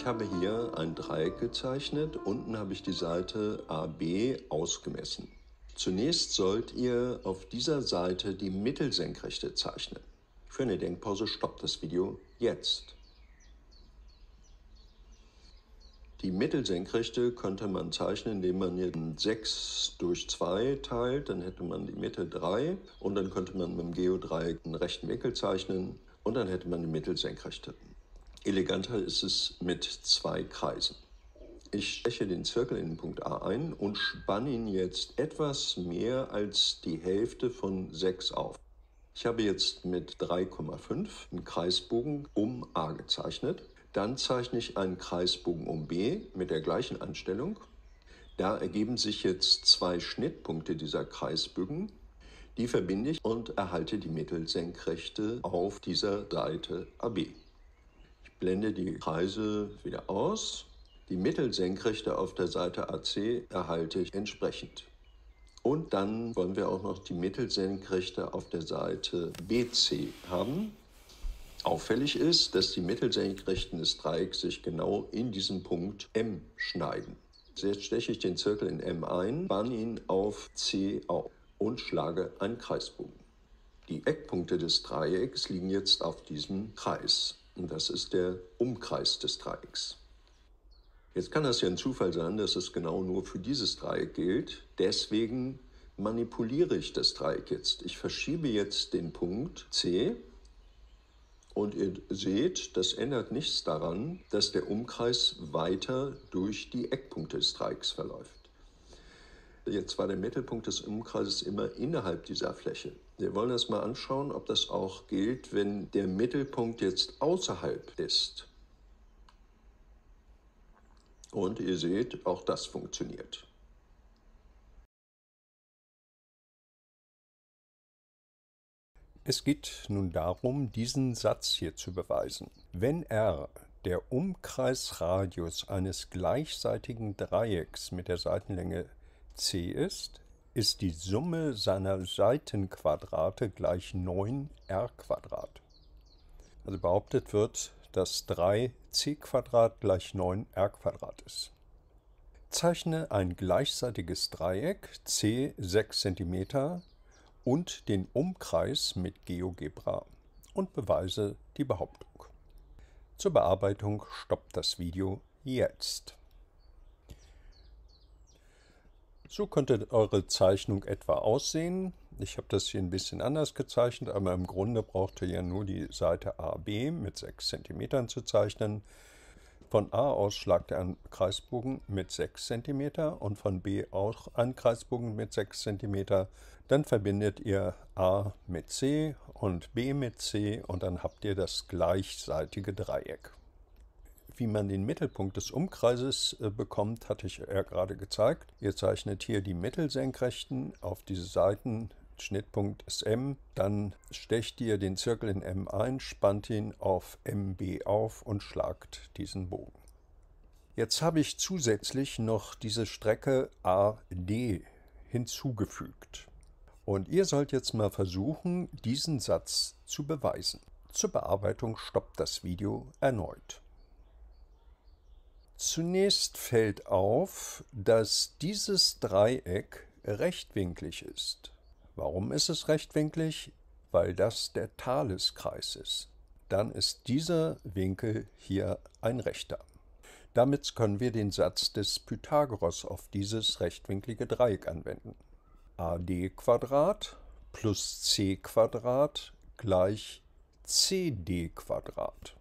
Ich habe hier ein Dreieck gezeichnet, unten habe ich die Seite AB ausgemessen. Zunächst sollt ihr auf dieser Seite die Mittelsenkrechte zeichnen. Für eine Denkpause stoppt das Video jetzt. Die Mittelsenkrechte könnte man zeichnen, indem man hier 6 durch 2 teilt, dann hätte man die Mitte 3 und dann könnte man mit dem Geodreieck einen rechten Winkel zeichnen und dann hätte man die Mittelsenkrechte. Eleganter ist es mit zwei Kreisen. Ich steche den Zirkel in den Punkt A ein und spanne ihn jetzt etwas mehr als die Hälfte von 6 auf. Ich habe jetzt mit 3,5 einen Kreisbogen um A gezeichnet. Dann zeichne ich einen Kreisbogen um B mit der gleichen Anstellung. Da ergeben sich jetzt zwei Schnittpunkte dieser Kreisbögen. Die verbinde ich und erhalte die mittelsenkrechte auf dieser Seite AB blende die Kreise wieder aus. Die Mittelsenkrechte auf der Seite AC erhalte ich entsprechend. Und dann wollen wir auch noch die Mittelsenkrechte auf der Seite BC haben. Auffällig ist, dass die Mittelsenkrechten des Dreiecks sich genau in diesem Punkt M schneiden. Jetzt steche ich den Zirkel in M ein, spanne ihn auf C auf und schlage einen Kreisbogen. Die Eckpunkte des Dreiecks liegen jetzt auf diesem Kreis. Und das ist der Umkreis des Dreiecks. Jetzt kann das ja ein Zufall sein, dass es genau nur für dieses Dreieck gilt. Deswegen manipuliere ich das Dreieck jetzt. Ich verschiebe jetzt den Punkt C und ihr seht, das ändert nichts daran, dass der Umkreis weiter durch die Eckpunkte des Dreiecks verläuft. Jetzt war der Mittelpunkt des Umkreises immer innerhalb dieser Fläche. Wir wollen uns mal anschauen, ob das auch gilt, wenn der Mittelpunkt jetzt außerhalb ist. Und ihr seht, auch das funktioniert. Es geht nun darum, diesen Satz hier zu beweisen. Wenn R der Umkreisradius eines gleichseitigen Dreiecks mit der Seitenlänge c ist, ist die Summe seiner Seitenquadrate gleich 9r. Also behauptet wird, dass 3c gleich 9r ist. Zeichne ein gleichseitiges Dreieck c 6 cm und den Umkreis mit GeoGebra und beweise die Behauptung. Zur Bearbeitung stoppt das Video jetzt. So könnte eure Zeichnung etwa aussehen. Ich habe das hier ein bisschen anders gezeichnet, aber im Grunde braucht ihr ja nur die Seite AB mit 6 cm zu zeichnen. Von A aus schlagt ihr einen Kreisbogen mit 6 cm und von B auch einen Kreisbogen mit 6 cm. Dann verbindet ihr A mit C und B mit C und dann habt ihr das gleichseitige Dreieck wie man den Mittelpunkt des Umkreises äh, bekommt, hatte ich ja äh, gerade gezeigt. Ihr zeichnet hier die Mittelsenkrechten auf diese Seiten Schnittpunkt ist M, dann stecht ihr den Zirkel in M ein, spannt ihn auf MB auf und schlagt diesen Bogen. Jetzt habe ich zusätzlich noch diese Strecke AD hinzugefügt. Und ihr sollt jetzt mal versuchen, diesen Satz zu beweisen. Zur Bearbeitung stoppt das Video erneut. Zunächst fällt auf, dass dieses Dreieck rechtwinklig ist. Warum ist es rechtwinklig? Weil das der Thaleskreis ist. Dann ist dieser Winkel hier ein rechter. Damit können wir den Satz des Pythagoras auf dieses rechtwinklige Dreieck anwenden. AD Quadrat plus C Quadrat gleich CD Quadrat.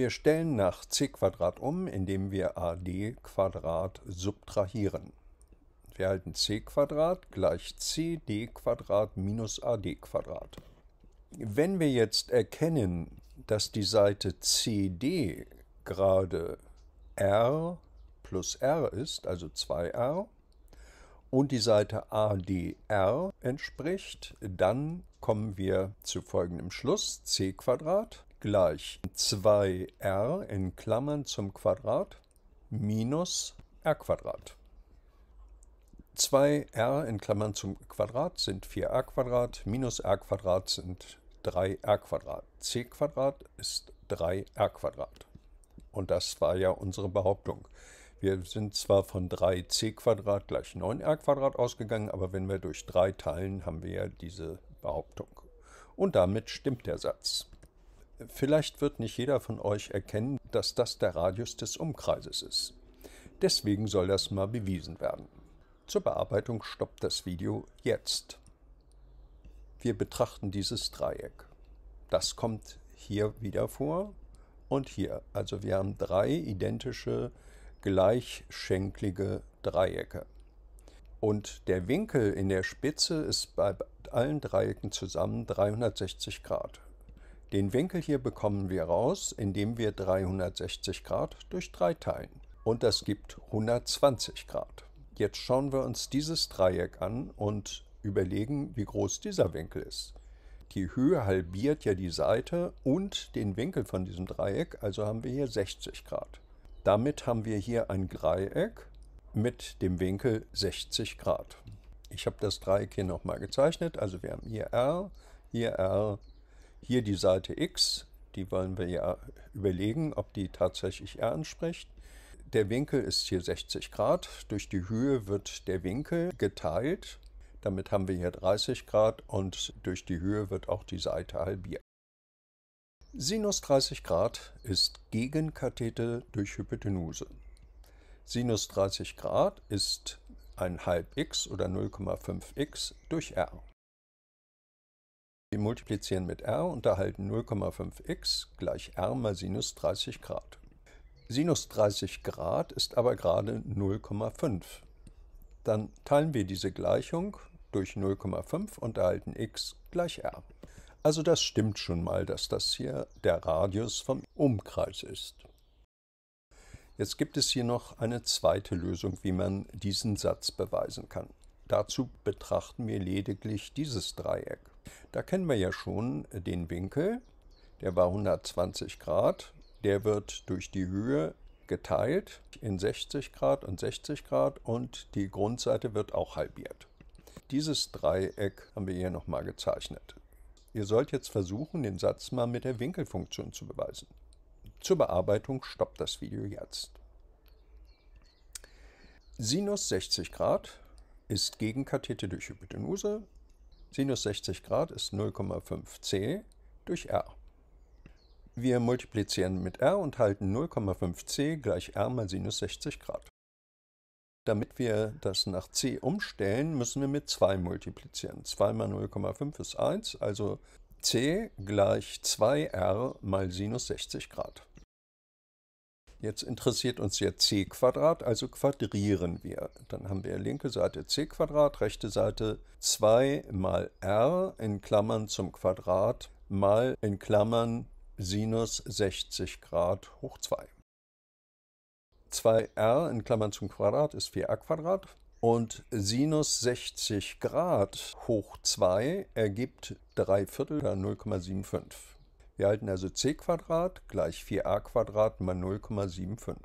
Wir stellen nach c um, indem wir ad subtrahieren. Wir erhalten c gleich cd minus ad Wenn wir jetzt erkennen, dass die Seite cd gerade r plus r ist, also 2r, und die Seite ADR entspricht, dann kommen wir zu folgendem Schluss, c gleich 2r in Klammern zum Quadrat minus r Quadrat. 2r in Klammern zum Quadrat sind 4r Quadrat, minus r Quadrat sind 3r Quadrat. c Quadrat ist 3r Quadrat. Und das war ja unsere Behauptung. Wir sind zwar von 3c Quadrat gleich 9r Quadrat ausgegangen, aber wenn wir durch 3 teilen, haben wir ja diese Behauptung. Und damit stimmt der Satz. Vielleicht wird nicht jeder von euch erkennen, dass das der Radius des Umkreises ist. Deswegen soll das mal bewiesen werden. Zur Bearbeitung stoppt das Video jetzt. Wir betrachten dieses Dreieck. Das kommt hier wieder vor und hier. Also wir haben drei identische gleichschenklige Dreiecke. Und der Winkel in der Spitze ist bei allen Dreiecken zusammen 360 Grad. Den Winkel hier bekommen wir raus, indem wir 360 Grad durch 3 teilen. Und das gibt 120 Grad. Jetzt schauen wir uns dieses Dreieck an und überlegen, wie groß dieser Winkel ist. Die Höhe halbiert ja die Seite und den Winkel von diesem Dreieck, also haben wir hier 60 Grad. Damit haben wir hier ein Dreieck mit dem Winkel 60 Grad. Ich habe das Dreieck hier nochmal gezeichnet, also wir haben hier R, hier R hier die Seite X, die wollen wir ja überlegen, ob die tatsächlich R entspricht. Der Winkel ist hier 60 Grad. Durch die Höhe wird der Winkel geteilt. Damit haben wir hier 30 Grad und durch die Höhe wird auch die Seite halbiert. Sinus 30 Grad ist Gegenkathete durch Hypotenuse. Sinus 30 Grad ist ein halb x oder 0,5x durch r. Wir multiplizieren mit r und erhalten 0,5x gleich r mal Sinus 30 Grad. Sinus 30 Grad ist aber gerade 0,5. Dann teilen wir diese Gleichung durch 0,5 und erhalten x gleich r. Also das stimmt schon mal, dass das hier der Radius vom Umkreis ist. Jetzt gibt es hier noch eine zweite Lösung, wie man diesen Satz beweisen kann. Dazu betrachten wir lediglich dieses Dreieck. Da kennen wir ja schon äh, den Winkel, der war 120 Grad, der wird durch die Höhe geteilt in 60 Grad und 60 Grad und die Grundseite wird auch halbiert. Dieses Dreieck haben wir hier nochmal gezeichnet. Ihr sollt jetzt versuchen, den Satz mal mit der Winkelfunktion zu beweisen. Zur Bearbeitung stoppt das Video jetzt. Sinus 60 Grad ist Gegenkathete durch Hypotenuse Sinus 60 Grad ist 0,5c durch r. Wir multiplizieren mit r und halten 0,5c gleich r mal Sinus 60 Grad. Damit wir das nach c umstellen, müssen wir mit 2 multiplizieren. 2 mal 0,5 ist 1, also c gleich 2r mal Sinus 60 Grad. Jetzt interessiert uns ja c Quadrat, also quadrieren wir. Dann haben wir linke Seite c Quadrat, rechte Seite 2 mal r in Klammern zum Quadrat mal in Klammern Sinus 60 Grad hoch 2. 2r in Klammern zum Quadrat ist 4r Quadrat und Sinus 60 Grad hoch 2 ergibt 3 Viertel oder 0,75. Wir erhalten also c gleich 4a mal 0,75.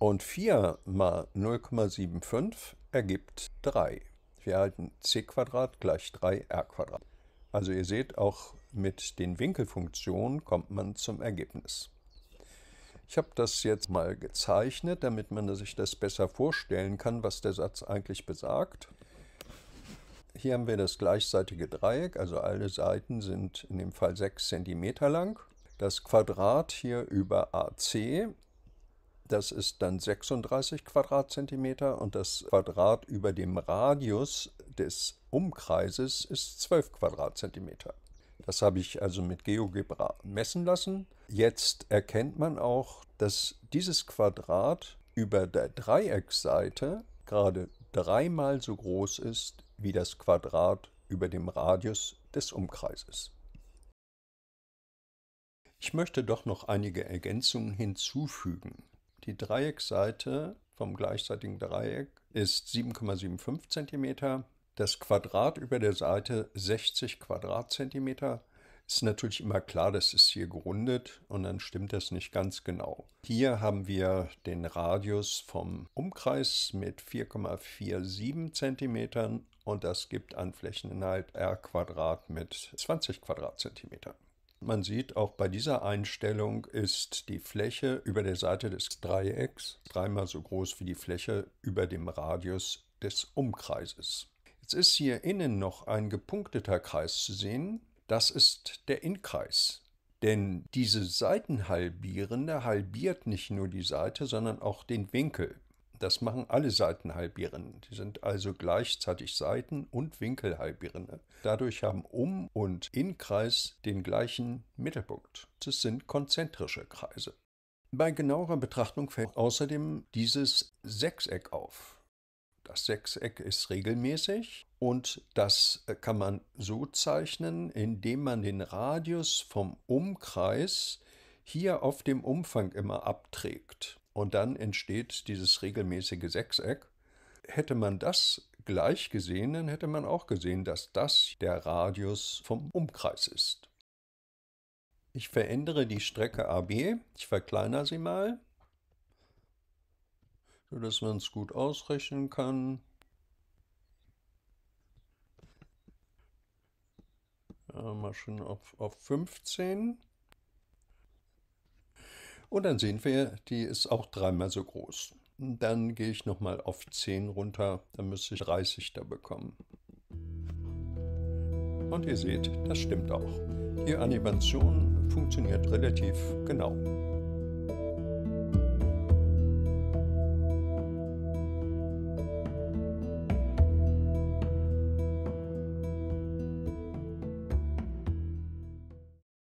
Und 4 mal 0,75 ergibt 3. Wir erhalten c gleich 3r. Also ihr seht, auch mit den Winkelfunktionen kommt man zum Ergebnis. Ich habe das jetzt mal gezeichnet, damit man sich das besser vorstellen kann, was der Satz eigentlich besagt. Hier haben wir das gleichseitige Dreieck, also alle Seiten sind in dem Fall 6 cm lang. Das Quadrat hier über AC, das ist dann 36 Quadratzentimeter und das Quadrat über dem Radius des Umkreises ist 12 Quadratzentimeter. Das habe ich also mit GeoGebra messen lassen. Jetzt erkennt man auch, dass dieses Quadrat über der Dreieckseite gerade dreimal so groß ist wie das Quadrat über dem Radius des Umkreises. Ich möchte doch noch einige Ergänzungen hinzufügen. Die Dreieckseite vom gleichseitigen Dreieck ist 7,75 cm, das Quadrat über der Seite 60 Quadratzentimeter ist natürlich immer klar, das ist hier gerundet und dann stimmt das nicht ganz genau. Hier haben wir den Radius vom Umkreis mit 4,47 cm und das gibt einen Flächeninhalt r Quadrat mit 20 Quadratzentimetern. Man sieht, auch bei dieser Einstellung ist die Fläche über der Seite des Dreiecks dreimal so groß wie die Fläche über dem Radius des Umkreises. Jetzt ist hier innen noch ein gepunkteter Kreis zu sehen. Das ist der Inkreis. Denn diese Seitenhalbierende halbiert nicht nur die Seite, sondern auch den Winkel. Das machen alle Seitenhalbierenden. Die sind also gleichzeitig Seiten- und Winkelhalbierende. Dadurch haben Um- und Innenkreis den gleichen Mittelpunkt. Das sind konzentrische Kreise. Bei genauerer Betrachtung fällt außerdem dieses Sechseck auf. Das Sechseck ist regelmäßig und das äh, kann man so zeichnen, indem man den Radius vom Umkreis hier auf dem Umfang immer abträgt. Und dann entsteht dieses regelmäßige Sechseck. Hätte man das gleich gesehen, dann hätte man auch gesehen, dass das der Radius vom Umkreis ist. Ich verändere die Strecke AB, ich verkleinere sie mal sodass man es gut ausrechnen kann. Ja, mal schon auf, auf 15. Und dann sehen wir, die ist auch dreimal so groß. Dann gehe ich nochmal auf 10 runter, dann müsste ich 30 da bekommen. Und ihr seht, das stimmt auch. Die Animation funktioniert relativ genau.